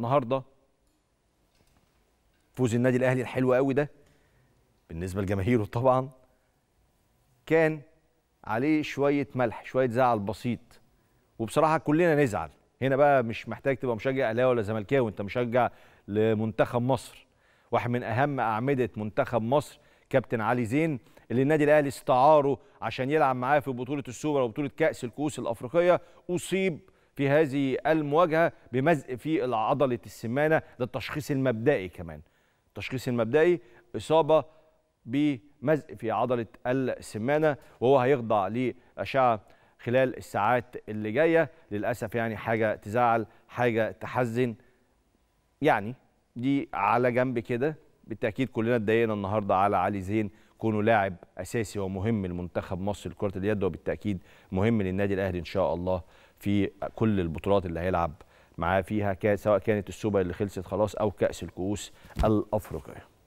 النهارده فوز النادي الاهلي الحلو قوي ده بالنسبه لجماهيره طبعا كان عليه شويه ملح شويه زعل بسيط وبصراحه كلنا نزعل هنا بقى مش محتاج تبقى مشجع اهلاوي ولا زملكاوي وانت مشجع لمنتخب مصر واحد من اهم اعمده منتخب مصر كابتن علي زين اللي النادي الاهلي استعاره عشان يلعب معاه في بطوله السوبر وبطوله كاس الكؤوس الافريقيه اصيب في هذه المواجهه بمزق في عضله السمانه ده التشخيص المبدئي كمان التشخيص المبدئي اصابه بمزق في عضله السمانه وهو هيخضع لاشعه خلال الساعات اللي جايه للاسف يعني حاجه تزعل حاجه تحزن يعني دي على جنب كده بالتاكيد كلنا اتضايقنا النهارده على علي زين كونه لاعب اساسي ومهم لمنتخب مصر لكره اليد وبالتاكيد مهم للنادي الاهلي ان شاء الله في كل البطولات اللي هيلعب معاه فيها سواء كانت السوبر اللي خلصت خلاص او كاس الكؤوس الافريقيه